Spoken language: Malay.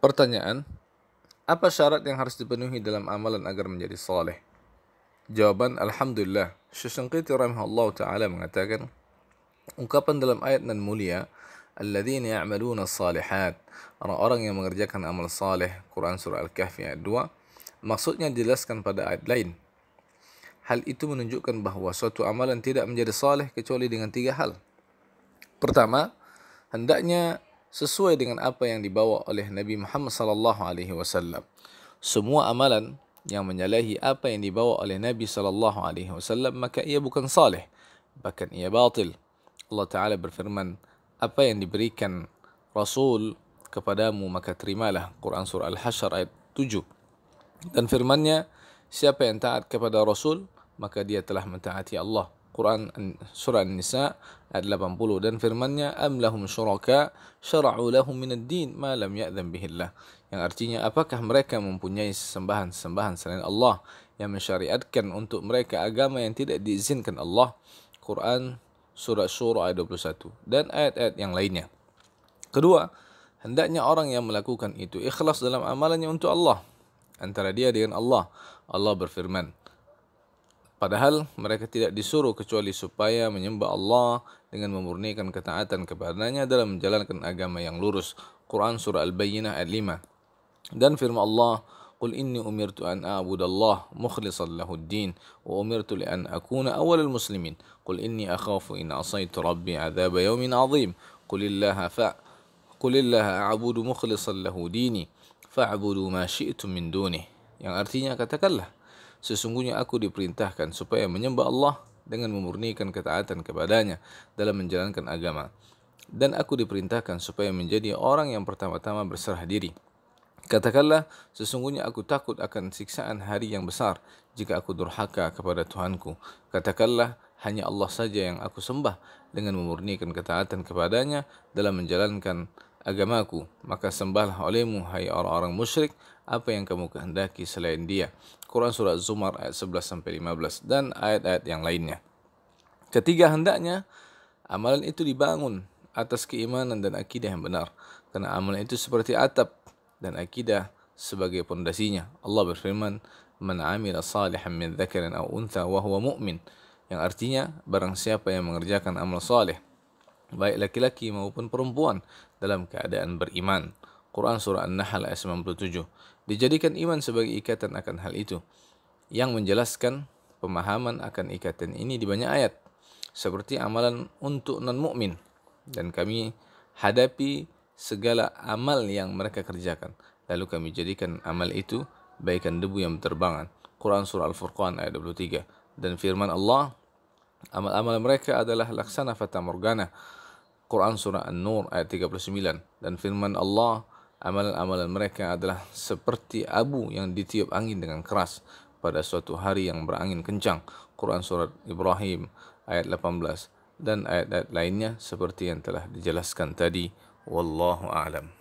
Pertanyaan, apa syarat yang harus dipenuhi dalam amalan agar menjadi saleh? Jawaban, Alhamdulillah, Syusungkiti Rahimahullah Ta'ala mengatakan, ungkapan dalam ayat nan mulia, Alladzina ya'maluna salihat, orang-orang yang mengerjakan amal saleh, Quran Surah Al-Kahfi ayat 2, maksudnya dijelaskan pada ayat lain. Hal itu menunjukkan bahawa suatu amalan tidak menjadi saleh kecuali dengan tiga hal. Pertama, hendaknya sesuai dengan apa yang dibawa oleh Nabi Muhammad sallallahu alaihi wasallam. Semua amalan yang menyalahi apa yang dibawa oleh Nabi sallallahu alaihi wasallam maka ia bukan saleh, bahkan ia batil. Allah Taala berfirman, apa yang diberikan Rasul kepadamu maka terimalah. Quran surah Al-Hasyr ayat 7. Dan firman-Nya, siapa yang taat kepada Rasul maka dia telah mentaati Allah. Quran surah An-Nisa ayat 80 dan firman-Nya am lahum syuraka syara'u lahum min ad-din ma lam ya'zan bihi Allah yang artinya apakah mereka mempunyai sesembahan-sesembahan selain Allah yang mensyariatkan untuk mereka agama yang tidak diizinkan Allah Quran surah Syura ayat 21 dan ayat-ayat yang lainnya kedua hendaknya orang yang melakukan itu ikhlas dalam amalannya untuk Allah antara dia dengan Allah Allah berfirman Padahal mereka tidak disuruh kecuali supaya menyembah Allah dengan memurnikan ketaatan kepadanya dalam menjalankan agama yang lurus. Quran Surah Al-Bayyinah ayat 5. Dan firman Allah, قل إني أمرت أن أعبد الله مخلصا له الدين وأمرت لأن أكون أول المسلمين قل إني أخاف إن عصيت ربي عذاب يوم عظيم قل الله فأ قل الله أعبد مخلصا له ديني فاعبدوا ما شئتم من دونه yang artinya katakanlah sesungguhnya aku diperintahkan supaya menyembah Allah dengan memurnikan ketaatan kepadanya dalam menjalankan agama. Dan aku diperintahkan supaya menjadi orang yang pertama-tama berserah diri. Katakanlah, sesungguhnya aku takut akan siksaan hari yang besar jika aku durhaka kepada Tuhanku. Katakanlah, hanya Allah saja yang aku sembah dengan memurnikan ketaatan kepadanya dalam menjalankan agamaku, maka sembahlah olehmu, hai orang-orang musyrik, apa yang kamu kehendaki selain dia. Quran Surat Zumar ayat 11-15 sampai dan ayat-ayat yang lainnya. Ketiga hendaknya, amalan itu dibangun atas keimanan dan akidah yang benar. Karena amalan itu seperti atap dan akidah sebagai pondasinya. Allah berfirman, Man amila salihan min dhakarin au untha wa huwa mu'min. Yang artinya, barang siapa yang mengerjakan amal salih, baik laki-laki maupun perempuan dalam keadaan beriman. Quran Surah An-Nahl ayat 97 Dijadikan iman sebagai ikatan akan hal itu Yang menjelaskan pemahaman akan ikatan ini di banyak ayat Seperti amalan untuk non mukmin Dan kami hadapi segala amal yang mereka kerjakan Lalu kami jadikan amal itu baikan debu yang berterbangan Quran Surah Al-Furqan ayat 23 Dan firman Allah Amal-amal mereka adalah laksana fata morgana. Quran Surah An-Nur ayat 39. Dan firman Allah, amalan-amalan mereka adalah seperti abu yang ditiup angin dengan keras pada suatu hari yang berangin kencang. Quran Surah Ibrahim ayat 18 dan ayat-ayat lainnya seperti yang telah dijelaskan tadi. Wallahu a'lam.